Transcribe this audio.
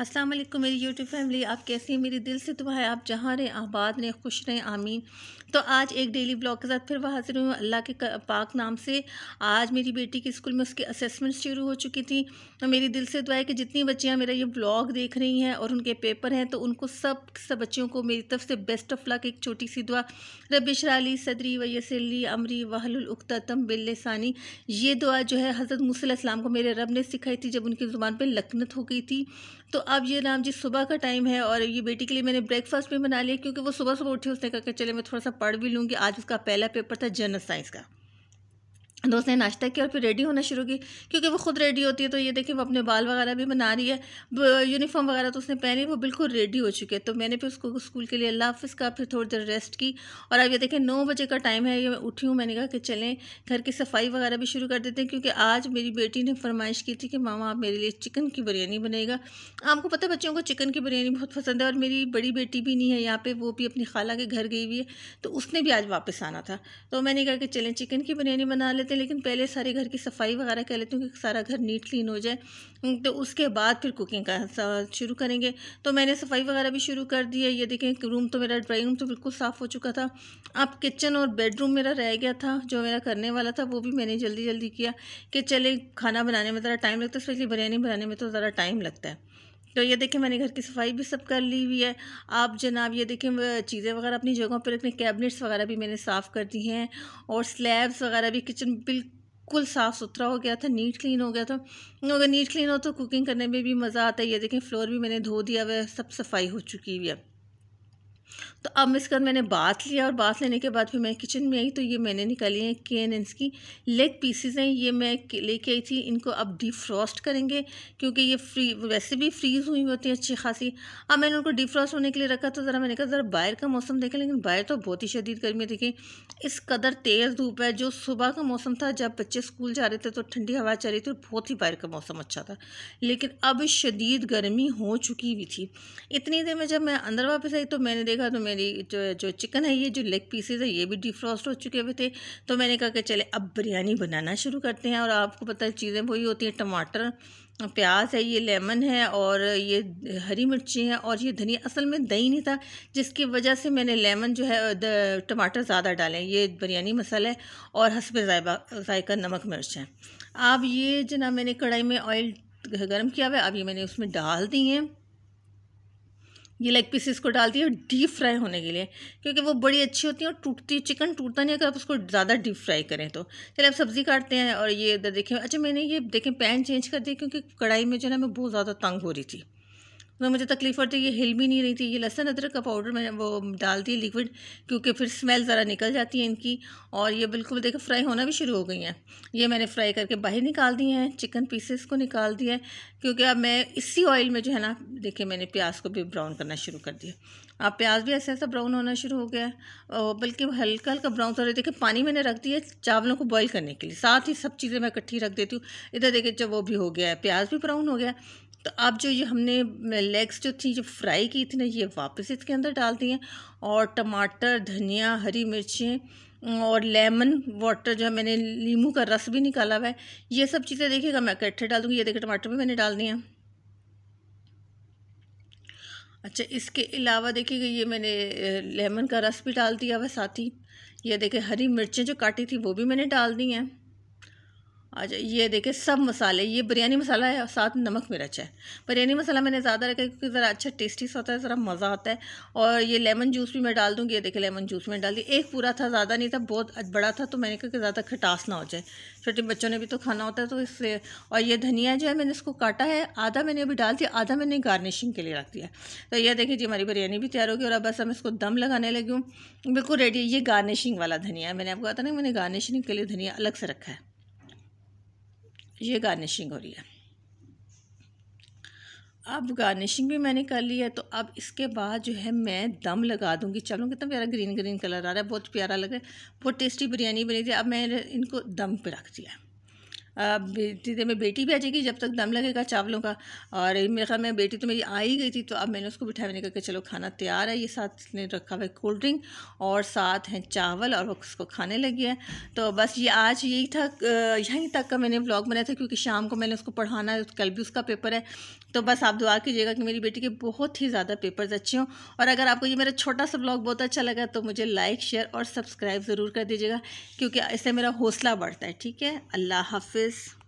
अस्सलाम वालेकुम मेरी यूट्यूब फैमिली आप कैसी हैं मेरी दिल से दुआ है आप जहाँ रहें आबाद रहें खुश रहें आमीन तो आज एक डेली ब्लॉग के साथ फिर वह हाजिर हुई अल्लाह के पाक नाम से आज मेरी बेटी के स्कूल में उसकी असेसमेंट शुरू हो चुकी थी तो मेरी दिल से दुआ है कि जितनी बच्चियाँ मेरा ये ब्लॉग देख रही हैं और उनके पेपर हैं तो उनको सब सब बच्चियों को मेरी तरफ से बेस्ट ऑफ लक एक छोटी सी दुआ रबिशराली सदरी यसली अमरी वहलतम बिल्लसानी ये दुआ जो है हज़रत मूसल को मेरे रब ने सिखाई थी जब उनकी ज़ुबान पर लकनत हो गई थी तो अब ये राम जी सुबह का टाइम है और ये बेटी के लिए मैंने ब्रेकफास्ट भी बना लिया क्योंकि वो सुबह सुबह उठी उसने कहा कि चले मैं थोड़ा सा पढ़ भी लूँगी आज उसका पहला पेपर था जनरल साइंस का तो ने नाश्ता किया और फिर रेडी होना शुरू की क्योंकि वो खुद रेडी होती है तो ये देखें वो अपने बाल वगैरह भी बना रही है यूनिफॉर्म वगैरह तो उसने पहनी वो बिल्कुल रेडी हो चुके हैं तो मैंने फिर उसको स्कूल के लिए अल्लाह हाफिज़ का फिर थोड़ी देर रेस्ट की और अब ये देखें नौ बजे का टाइम है ये मैं उठी हूँ मैंने कहा कि चलें घर की सफाई वगैरह भी शुरू कर देते हैं क्योंकि आज मेरी बेटी ने फरमाइश की थी कि मामा आप मेरे लिए चिकन की बिरयानी बनेगा आपको पता है बच्चों को चिकन की बिरयानी बहुत पसंद है और मेरी बड़ी बेटी भी नहीं है यहाँ पर वो भी अपनी खाला के घर गई हुई है तो उसने भी आज वापस आना था तो मैंने कहा कि चलें चिकन की बिरयानी बना लेते लेते हैं लेकिन पहले सारे घर की सफाई वगैरह कर लेती हूँ कि सारा घर नीट क्लीन हो जाए तो उसके बाद फिर कुकिंग का शुरू करेंगे तो मैंने सफाई वगैरह भी शुरू कर दी है ये देखें रूम तो मेरा ड्राइंग रूम तो बिल्कुल साफ़ हो चुका था अब किचन और बेडरूम मेरा रह गया था जो मेरा करने वाला था वो भी मैंने जल्दी जल्दी किया कि चले खाना बनाने में ज़रा टाइम लगता है स्पेशली बिरयानी बनाने में तो ज़रा टाइम लगता है तो ये देखें मैंने घर की सफाई भी सब कर ली हुई है आप जनाब ये देखें चीज़ें वगैरह अपनी जगहों पर रखने कैबिनेट्स वगैरह भी मैंने साफ़ कर दी हैं और स्लैब्स वगैरह भी किचन बिल्कुल बिल्कुल साफ़ सुथरा हो गया था नीट क्लीन हो गया था अगर नीट क्लीन हो तो कुकिंग करने में भी मज़ा आता है ये देखें फ्लोर भी मैंने धो दिया हुआ है सब सफाई हो चुकी हुई है तो अब इसका मैंने बात लिया और बात लेने के बाद फिर मैं किचन में आई तो ये मैंने निकाली हैं के एन की लेग पीसीज हैं ये मैं लेके आई थी इनको अब डिफ्रॉस्ट करेंगे क्योंकि ये फ्री वैसे भी फ्रीज़ हुई होती है अच्छी खासी अब मैंने उनको डिफ्रॉस्ट होने के लिए रखा तो ज़रा मैंने कहा ज़रा बाहर का मौसम देखें लेकिन बाहर तो बहुत ही शदीद गर्मी देखें इस कदर तेज़ धूप है जो सुबह का मौसम था जब बच्चे स्कूल जा रहे थे तो ठंडी हवा चल रही थी बहुत ही बाहर का मौसम अच्छा था लेकिन अब शदीद गर्मी हो चुकी हुई थी इतनी देर में जब मैं अंदर वापस आई तो मैंने देखा तो मेरी जो जो चिकन है ये जो लेग पीसेज है ये भी डिफ्रॉस्ट हो चुके हुए थे तो मैंने कहा कि चले अब बिरयानी बनाना शुरू करते हैं और आपको पता है चीज़ें वही होती हैं टमाटर प्याज है ये लेमन है और ये हरी मिर्ची है और ये धनिया असल में दही नहीं था जिसकी वजह से मैंने लेमन जो है टमाटर ज़्यादा डालें ये बिरयानी मसाला है और हसब जायका नमक मिर्च है अब ये जना मैंने कढ़ाई में ऑयल गर्म किया हुआ है अब ये मैंने उसमें डाल दी हैं ये लेग पीसेस को डाल दिए डीप फ्राई होने के लिए क्योंकि वो बड़ी अच्छी होती है और टूटती चिकन टूटता नहीं अगर आप उसको ज़्यादा डीप फ्राई करें तो चलिए आप सब्ज़ी काटते हैं और ये इधर देखें अच्छा मैंने ये देखें पैन चेंज कर दिया क्योंकि कढ़ाई में जो है ना मैं बहुत ज़्यादा तंग हो रही थी तो मुझे तकलीफ़ पड़ती तो ये हिल भी नहीं रही थी ये लहसन अदरक का पाउडर मैंने वो डाल दी लिक्विड क्योंकि फिर स्मेल ज़रा निकल जाती है इनकी और ये बिल्कुल देखो फ्राई होना भी शुरू हो गई हैं ये मैंने फ्राई करके बाहर निकाल दिए हैं चिकन पीसेस को निकाल दिया है क्योंकि अब मैं इसी ऑयल में जो है ना देखिए मैंने प्याज को भी ब्राउन करना शुरू कर दिया अब प्याज भी ऐसा ऐसा ब्राउन होना शुरू हो गया है बल्कि हल्का हल्का ब्राउन हो देखिए पानी मैंने रख दिया चावलों को बॉईल करने के लिए साथ ही सब चीज़ें मैं इकट्ठी रख देती हूँ इधर देखिए जब वो भी हो गया है प्याज भी ब्राउन हो गया तो अब जो ये हमने लेग्स जो थी जो फ्राई की थी ना ये वापस इसके अंदर डाल दिए और टमाटर धनिया हरी मिर्चें और लेमन वाटर जो है मैंने लीमू का रस भी निकाला हुआ है ये सब चीज़ें देखिएगा मैं इकट्ठे डाल दूँगी ये देखिए टमाटर भी मैंने डाल दिए अच्छा इसके अलावा देखिएगा ये मैंने लेमन का रस भी डाल दिया हुआ साथ ही ये देखिए हरी मिर्चें जो काटी थी वो भी मैंने डाल दी हैं अच्छा ये देखें सब मसाले ये बिरयानी मसाला है और साथ नमक मिर्च है बिरयानी मसाला मैंने ज़्यादा रखा है क्योंकि ज़रा अच्छा टेस्टी सा होता है ज़रा मज़ा आता है और ये लेमन जूस भी मैं डाल दूँगी ये देखे लेमन जूस में डाल दी एक पूरा था ज़्यादा नहीं था बहुत बड़ा था तो मैंने कहा कि ज़्यादा खटास ना हो जाए छोटे बच्चों ने भी तो खाना होता है तो इससे और ये धनिया जो है मैंने इसको काटा है आधा मैंने अभी डाल दिया आधा मैंने गार्निशिंग के लिए रख दिया तो यह देखिए जी हमारी बिरयानी भी तैयार होगी और अब बस हम इसको दम लगाने लगी हूँ बिल्कुल रेडी ये गार्निशिंग वाला धनिया है मैंने आपको कहा था ना मैंने गार्निशिंग के लिए धनिया अलग से रखा है ये गार्निशिंग हो रही है अब गार्निशिंग भी मैंने कर ली है तो अब इसके बाद जो है मैं दम लगा दूंगी चलो कितना प्यारा ग्रीन ग्रीन कलर आ रहा है बहुत प्यारा लग रहा है बहुत टेस्टी बिरयानी बनी थी अब मैंने इनको दम पे रख दिया है बेटी तो मैं बेटी जाएगी जब तक दम लगेगा चावलों का और मेरे ख्याल में बेटी तो मेरी आ ही गई थी तो अब मैंने उसको बिठाया मैंने कहा कि चलो खाना तैयार है ये साथ ने रखा हुआ है कोल्ड ड्रिंक और साथ हैं चावल और उसको खाने लगी है तो बस ये आज यही था यहीं तक का मैंने ब्लॉग बनाया था क्योंकि शाम को मैंने उसको पढ़ाना है कल भी उसका पेपर है तो बस आप दुआ कीजिएगा कि मेरी बेटी के बहुत ही ज़्यादा पेपर्स अच्छे हों और अगर आपको ये मेरा छोटा सा ब्लॉग बहुत अच्छा लगा तो मुझे लाइक शेयर और सब्सक्राइब ज़रूर कर दीजिएगा क्योंकि इससे मेरा हौसला बढ़ता है ठीक है अल्लाह हाफि office